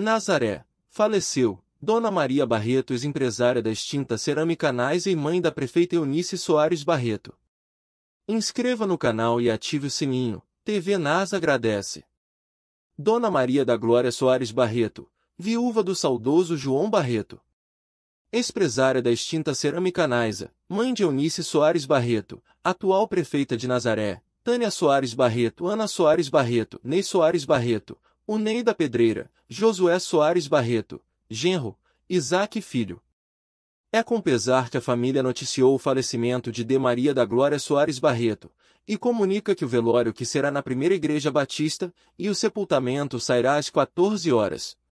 Nazaré. Faleceu. Dona Maria Barreto, empresária da extinta Cerâmica Nais e mãe da prefeita Eunice Soares Barreto. Inscreva no canal e ative o sininho. TV Nas agradece. Dona Maria da Glória Soares Barreto, viúva do saudoso João Barreto. Expresária da extinta Cerâmica Naisa, mãe de Eunice Soares Barreto, atual prefeita de Nazaré, Tânia Soares Barreto, Ana Soares Barreto, Ney Soares Barreto, da Pedreira, Josué Soares Barreto, genro, Isaac Filho. É com pesar que a família noticiou o falecimento de D. Maria da Glória Soares Barreto, e comunica que o velório que será na primeira igreja batista, e o sepultamento sairá às 14 horas,